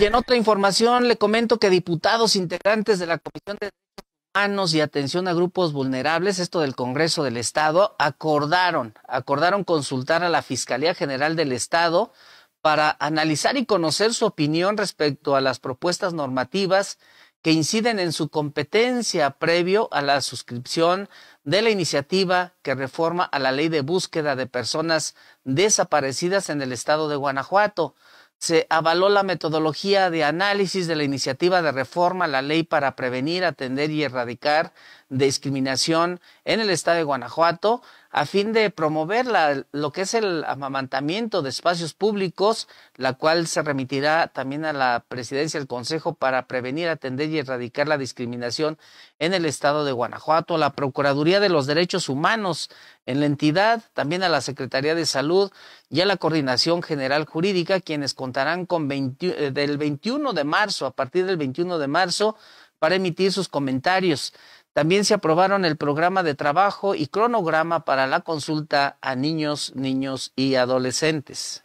Y en otra información le comento que diputados integrantes de la Comisión de Derechos Humanos y Atención a Grupos Vulnerables, esto del Congreso del Estado, acordaron, acordaron consultar a la Fiscalía General del Estado para analizar y conocer su opinión respecto a las propuestas normativas que inciden en su competencia previo a la suscripción de la iniciativa que reforma a la ley de búsqueda de personas desaparecidas en el estado de Guanajuato se avaló la metodología de análisis de la iniciativa de reforma a la ley para prevenir, atender y erradicar de discriminación en el estado de Guanajuato a fin de promover la, lo que es el amamantamiento de espacios públicos, la cual se remitirá también a la presidencia del Consejo para prevenir, atender y erradicar la discriminación en el estado de Guanajuato, a la Procuraduría de los Derechos Humanos en la entidad, también a la Secretaría de Salud y a la Coordinación General Jurídica, quienes contarán con eh, del 21 de marzo, a partir del 21 de marzo, para emitir sus comentarios. También se aprobaron el programa de trabajo y cronograma para la consulta a niños, niños y adolescentes.